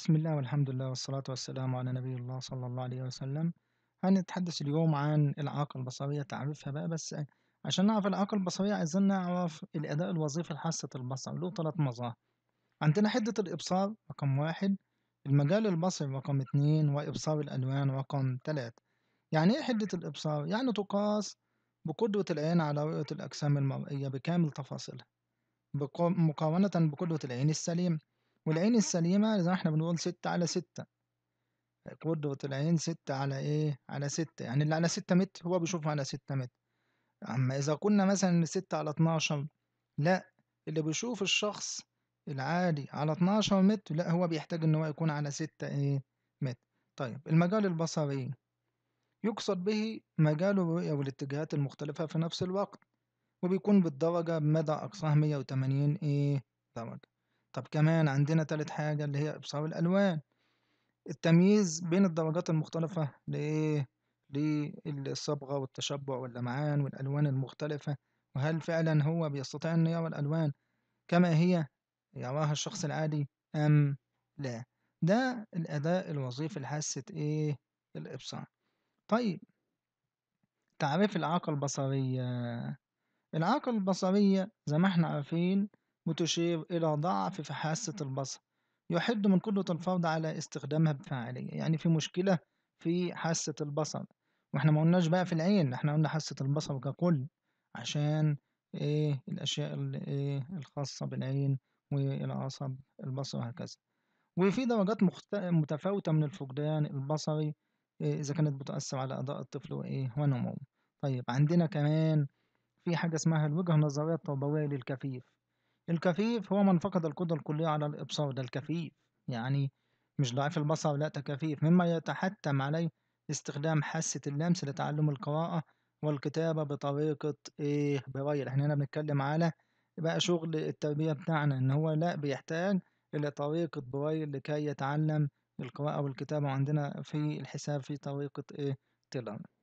بسم الله والحمد لله والصلاة والسلام على نبي الله صلى الله عليه وسلم هنتحدث اليوم عن الإعاقة البصرية تعريفها بقى بس عشان نعرف الإعاقة البصرية عايزين نعرف الأداء الوظيفي لحاسة البصر له تلات مظاهر عندنا حدة الإبصار رقم واحد المجال البصري رقم اتنين وإبصار الألوان رقم تلاتة يعني إيه حدة الإبصار؟ يعني تقاس بقدرة العين على رؤية الأجسام المرئية بكامل تفاصيلها مقارنة بقدرة العين السليمة والعين السليمة زي ما احنا بنقول ستة على ستة قدرة العين ستة على ايه على ستة يعني اللي على ستة متر هو بيشوف على ستة متر أما إذا قلنا مثلا ستة على اتناشر لا اللي بيشوف الشخص العادي على اتناشر متر لا هو بيحتاج ان هو يكون على ستة ايه متر طيب المجال البصري إيه؟ يقصد به مجال الرؤية والاتجاهات المختلفة في نفس الوقت وبيكون بالدرجة بمدى أقصاه وتمانين ايه درجة طب كمان عندنا تالت حاجة اللي هي إبصار الألوان التمييز بين الدرجات المختلفة لإيه للصبغة والتشبع واللمعان والألوان المختلفة وهل فعلا هو بيستطيع أن يرى الألوان كما هي يراها الشخص العادي أم لا ده الأداء الوظيفي لحاسة إيه الإبصار طيب تعريف الإعاقة البصرية الإعاقة البصرية زي ما احنا عارفين وتشير إلى ضعف في حاسة البصر يحد من قدرة الفوضى على استخدامها بفاعلية يعني في مشكلة في حاسة البصر واحنا ما قلناش بقى في العين احنا قلنا حاسة البصر ككل عشان ايه الأشياء ايه الخاصة بالعين والعصب البصر وهكذا وفي درجات مخت... متفاوتة من الفقدان البصري إيه إذا كانت بتأثر على أداء الطفل وإيه ونموه طيب عندنا كمان في حاجة اسمها الوجهة النظرية التربوية للكفيف الكفيف هو من فقد القدرة الكلية على الإبصار ده الكفيف يعني مش ضعيف البصر لا تكفيف مما يتحتم عليه استخدام حاسة اللمس لتعلم القراءة والكتابة بطريقة إيه برايل إحنا هنا بنتكلم على بقى شغل التربية بتاعنا إن هو لا بيحتاج إلى طريقة برايل لكي يتعلم القراءة والكتابة وعندنا في الحساب في طريقة إيه تيلر